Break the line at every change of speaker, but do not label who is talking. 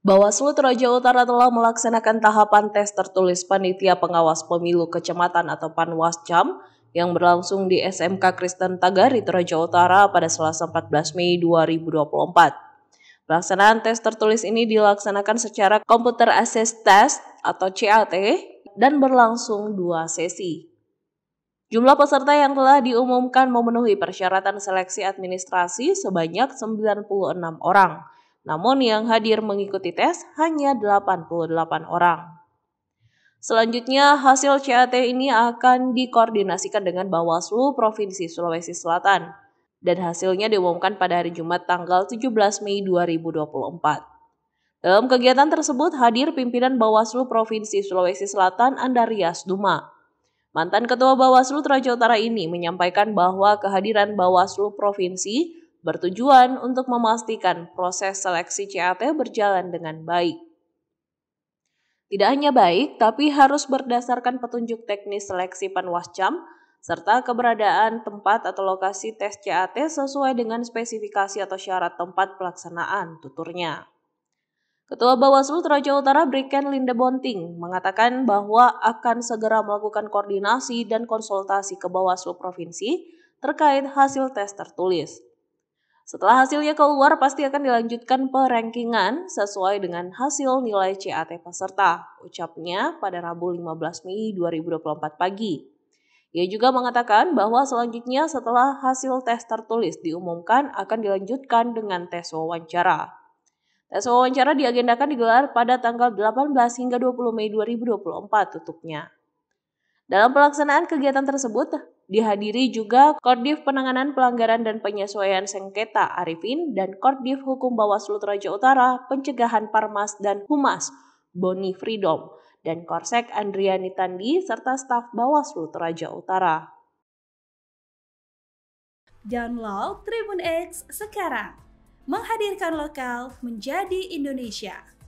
Bawaslu Toraja Utara telah melaksanakan tahapan tes tertulis panitia pengawas pemilu kecamatan atau Panwascam yang berlangsung di SMK Kristen Tagari Toraja Utara pada Selasa 14 Mei 2024. Pelaksanaan tes tertulis ini dilaksanakan secara komputer assist Test atau CAT dan berlangsung dua sesi. Jumlah peserta yang telah diumumkan memenuhi persyaratan seleksi administrasi sebanyak 96 orang namun yang hadir mengikuti tes hanya 88 orang. Selanjutnya, hasil CAT ini akan dikoordinasikan dengan Bawaslu Provinsi Sulawesi Selatan dan hasilnya diumumkan pada hari Jumat tanggal 17 Mei 2024. Dalam kegiatan tersebut hadir pimpinan Bawaslu Provinsi Sulawesi Selatan Andarias Duma. Mantan Ketua Bawaslu Traja Utara ini menyampaikan bahwa kehadiran Bawaslu Provinsi bertujuan untuk memastikan proses seleksi CAT berjalan dengan baik. Tidak hanya baik, tapi harus berdasarkan petunjuk teknis seleksi Panwascam serta keberadaan tempat atau lokasi tes CAT sesuai dengan spesifikasi atau syarat tempat pelaksanaan tuturnya. Ketua Bawaslu Toraja Utara Briken Linda Bonting mengatakan bahwa akan segera melakukan koordinasi dan konsultasi ke Bawaslu Provinsi terkait hasil tes tertulis. Setelah hasilnya keluar, pasti akan dilanjutkan perankingan sesuai dengan hasil nilai CAT peserta, ucapnya pada Rabu 15 Mei 2024 pagi. Ia juga mengatakan bahwa selanjutnya setelah hasil tes tertulis diumumkan akan dilanjutkan dengan tes wawancara. Tes wawancara diagendakan digelar pada tanggal 18 hingga 20 Mei 2024 tutupnya. Dalam pelaksanaan kegiatan tersebut, Dihadiri juga Kordif Penanganan Pelanggaran dan Penyesuaian Sengketa Arifin dan Kordif Hukum Bawaslu Toraja Utara, Pencegahan Parmas dan Humas, Boni Freedom, dan Korsek Andriani Tandi serta staf Bawaslu Toraja Utara. Download Tribun X sekarang. Menghadirkan lokal menjadi Indonesia.